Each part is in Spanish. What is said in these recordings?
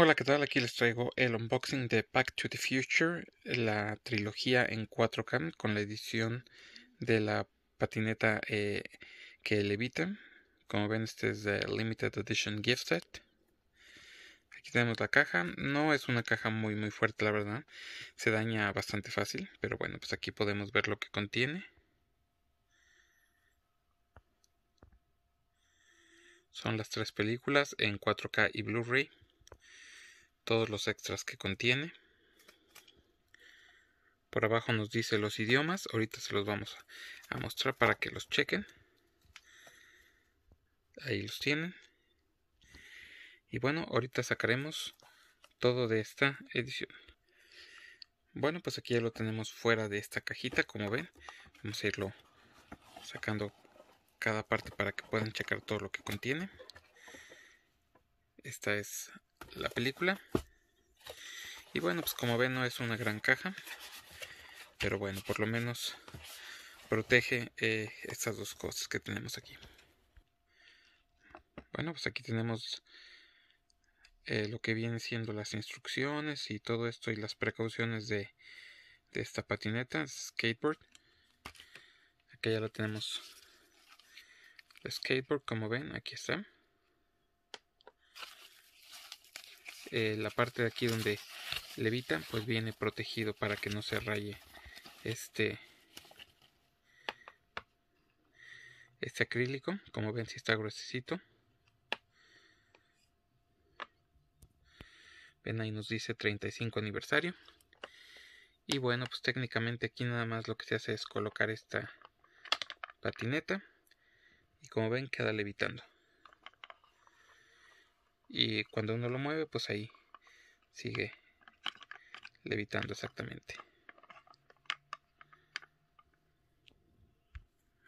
Hola, ¿qué tal? Aquí les traigo el unboxing de Back to the Future, la trilogía en 4K con la edición de la patineta eh, que levita. Como ven, este es el Limited Edition Gift Set. Aquí tenemos la caja. No es una caja muy muy fuerte, la verdad. Se daña bastante fácil, pero bueno, pues aquí podemos ver lo que contiene. Son las tres películas en 4K y Blu-ray todos los extras que contiene. Por abajo nos dice los idiomas, ahorita se los vamos a mostrar para que los chequen. Ahí los tienen. Y bueno, ahorita sacaremos todo de esta edición. Bueno, pues aquí ya lo tenemos fuera de esta cajita, como ven. Vamos a irlo sacando cada parte para que puedan checar todo lo que contiene. Esta es la película. Y bueno, pues como ven no es una gran caja. Pero bueno, por lo menos protege eh, estas dos cosas que tenemos aquí. Bueno, pues aquí tenemos eh, lo que vienen siendo las instrucciones y todo esto y las precauciones de, de esta patineta, skateboard. Aquí ya lo tenemos. El skateboard, como ven, aquí está. Eh, la parte de aquí donde levita pues viene protegido para que no se raye este este acrílico como ven si está gruesecito ven ahí nos dice 35 aniversario y bueno pues técnicamente aquí nada más lo que se hace es colocar esta patineta y como ven queda levitando y cuando uno lo mueve pues ahí sigue levitando exactamente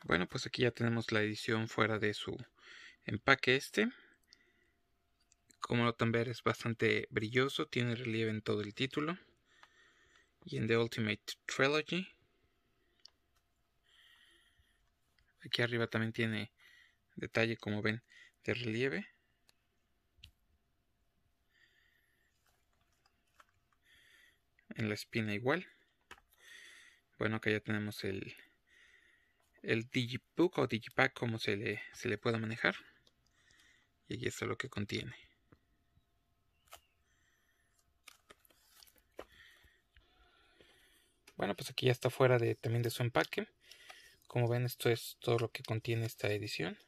bueno pues aquí ya tenemos la edición fuera de su empaque este como lo ver es bastante brilloso tiene relieve en todo el título y en The Ultimate Trilogy aquí arriba también tiene detalle como ven de relieve en la espina igual. Bueno, acá ya tenemos el, el o Digipack, como se le, se le pueda manejar. Y aquí está lo que contiene. Bueno, pues aquí ya está fuera de, también de su empaque. Como ven, esto es todo lo que contiene esta edición.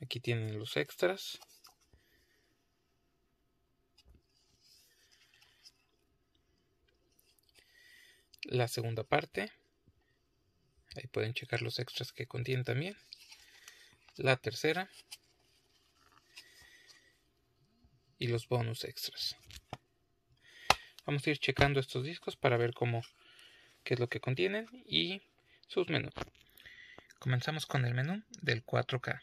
Aquí tienen los extras. la segunda parte. Ahí pueden checar los extras que contienen también. La tercera. Y los bonus extras. Vamos a ir checando estos discos para ver cómo qué es lo que contienen y sus menús. Comenzamos con el menú del 4K.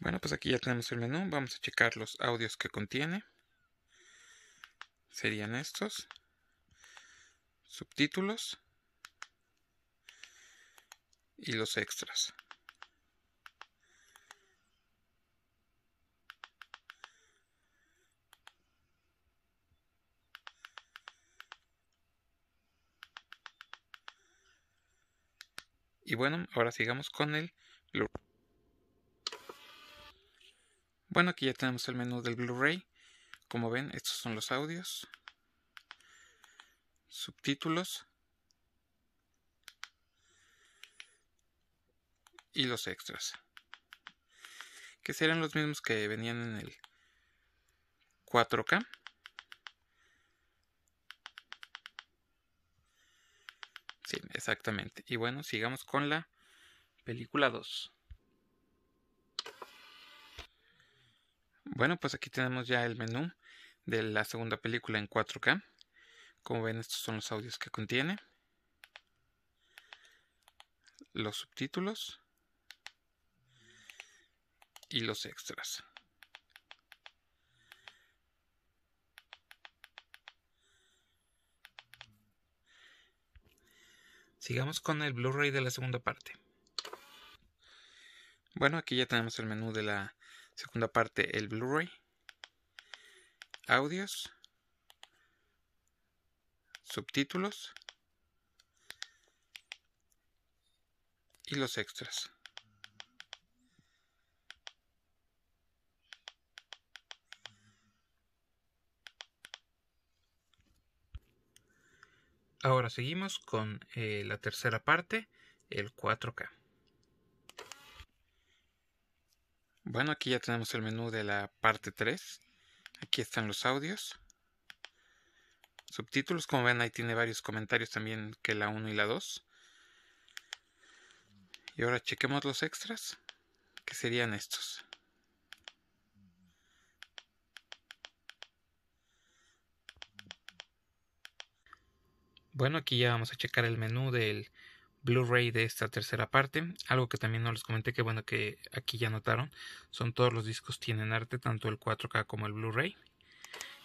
Bueno, pues aquí ya tenemos el menú. Vamos a checar los audios que contiene. Serían estos subtítulos y los extras. Y bueno, ahora sigamos con el Bueno, aquí ya tenemos el menú del Blu-ray. Como ven, estos son los audios subtítulos y los extras, que serán los mismos que venían en el 4K. Sí, exactamente. Y bueno, sigamos con la película 2. Bueno, pues aquí tenemos ya el menú de la segunda película en 4K. Como ven, estos son los audios que contiene. Los subtítulos. Y los extras. Sigamos con el Blu-ray de la segunda parte. Bueno, aquí ya tenemos el menú de la segunda parte, el Blu-ray. Audios subtítulos y los extras. Ahora seguimos con eh, la tercera parte, el 4K. Bueno, aquí ya tenemos el menú de la parte 3. Aquí están los audios subtítulos. Como ven, ahí tiene varios comentarios también que la 1 y la 2. Y ahora chequemos los extras, que serían estos. Bueno, aquí ya vamos a checar el menú del Blu-ray de esta tercera parte. Algo que también no les comenté que bueno que aquí ya notaron. Son todos los discos tienen arte, tanto el 4K como el Blu-ray.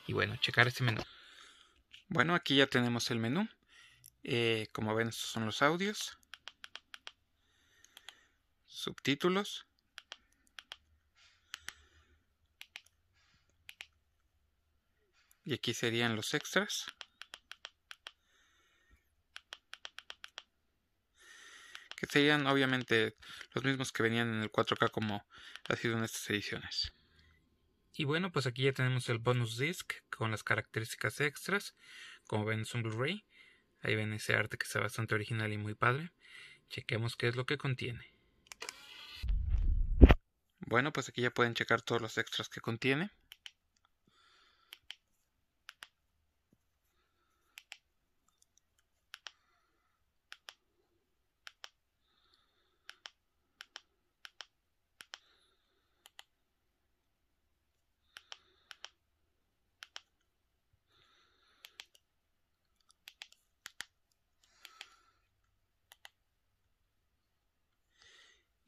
Y bueno, checar este menú. Bueno, aquí ya tenemos el menú. Eh, como ven, estos son los audios. Subtítulos. Y aquí serían los extras. Que serían obviamente los mismos que venían en el 4K como ha sido en estas ediciones. Y bueno, pues aquí ya tenemos el bonus disc con las características extras. Como ven, es un Blu-ray. Ahí ven ese arte que está bastante original y muy padre. Chequemos qué es lo que contiene. Bueno, pues aquí ya pueden checar todos los extras que contiene.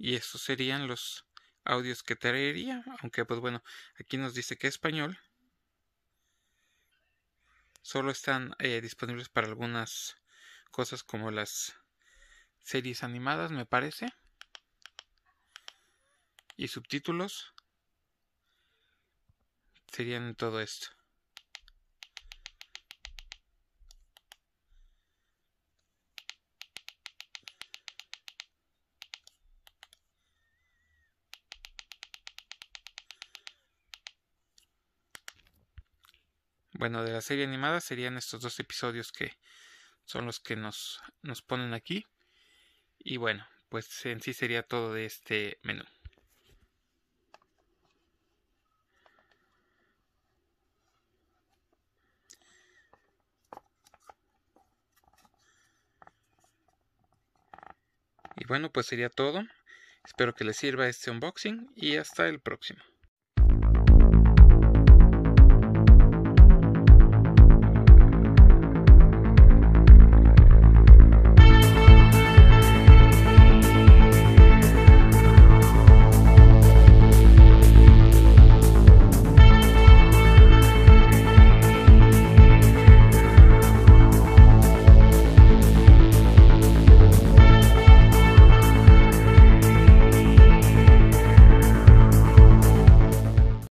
y estos serían los audios que traería, aunque pues bueno, aquí nos dice que español solo están eh, disponibles para algunas cosas como las series animadas, me parece, y subtítulos serían todo esto. bueno, de la serie animada serían estos dos episodios que son los que nos, ponen aquí. Y bueno, pues en sí sería todo de este menú. Y bueno, pues sería todo. Espero que les sirva este unboxing y hasta el próximo.